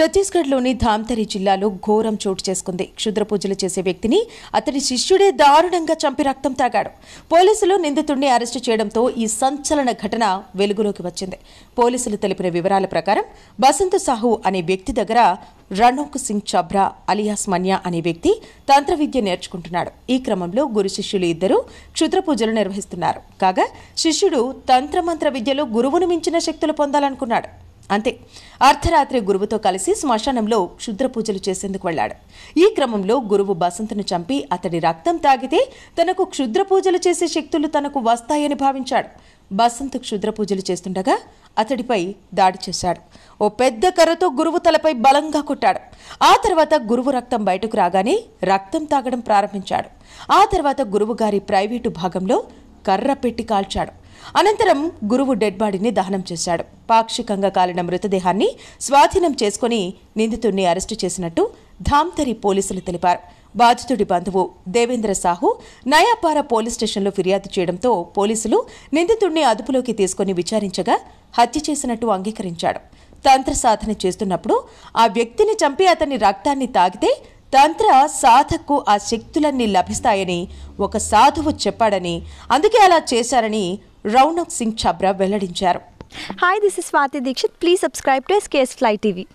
ఛత్తీస్గఢ్లోని ధామ్తరి జిల్లాలో ఘోరం చోటు చేసుకుంది క్షుద్ర పూజలు చేసే వ్యక్తిని అతడి శిష్యుడే దారుణంగా చంపి రక్తం తాగాడు పోలీసులు నిందితుడిని అరెస్టు చేయడంతో ఈ సంచలన ఘటన వెలుగులోకి వచ్చింది పోలీసులు తెలిపిన వివరాల ప్రకారం బసంత్ సాహు అనే వ్యక్తి దగ్గర రణోక్ సింగ్ చబ్రా అలియాస్ మన్యా అనే వ్యక్తి తంత్ర విద్య నేర్చుకుంటున్నాడు ఈ క్రమంలో గురు శిష్యులు ఇద్దరు క్షుద్ర పూజలు నిర్వహిస్తున్నారు కాగా శిష్యుడు తంత్రమంత్ర విద్యలో గురువును మించిన శక్తులు పొందాలనుకున్నాడు అంతే అర్ధరాత్రి గురువుతో కలిసి శ్మశానంలో క్షుద్ర పూజలు చేసేందుకు వెళ్లాడు ఈ క్రమంలో గురువు బసంతను చంపి అతడి రక్తం తాగితే తనకు క్షుద్ర పూజలు చేసే శక్తులు తనకు వస్తాయని భావించాడు బసంత్ క్షుద్ర పూజలు చేస్తుండగా అతడిపై దాడి చేశాడు ఓ పెద్ద కర్రతో గురువు తలపై బలంగా కొట్టాడు ఆ తర్వాత గురువు రక్తం బయటకు రాగానే రక్తం తాగడం ప్రారంభించాడు ఆ తర్వాత గురువు గారి ప్రైవేటు భాగంలో కర్ర పెట్టి కాల్చాడు అనంతరం గురువు డెడ్ బాడీని దహనం చేశాడు పాక్షికంగా కాలిన మృతదేహాన్ని స్వాధీనం చేసుకుని నిందితుడిని అరెస్టు చేసినట్టు ధామ్తరి పోలీసులు తెలిపారు బాధితుడి బంధువు దేవేంద్ర సాహు నయాపార పోలీస్ స్టేషన్లో ఫిర్యాదు చేయడంతో పోలీసులు నిందితుడిని అదుపులోకి తీసుకుని విచారించగా హత్య చేసినట్టు అంగీకరించాడు తంత్ర సాధన చేస్తున్నప్పుడు ఆ వ్యక్తిని చంపి అతని రక్తాన్ని తాగితే తంత్ర సాధకు ఆ శక్తులన్నీ లభిస్తాయని ఒక సాధువు చెప్పాడని అందుకే అలా చేశారని రౌనక్ సింగ్ ఛబ్రా వెల్లడించారు hi this is Swati Dikshit please subscribe to SKS fly TV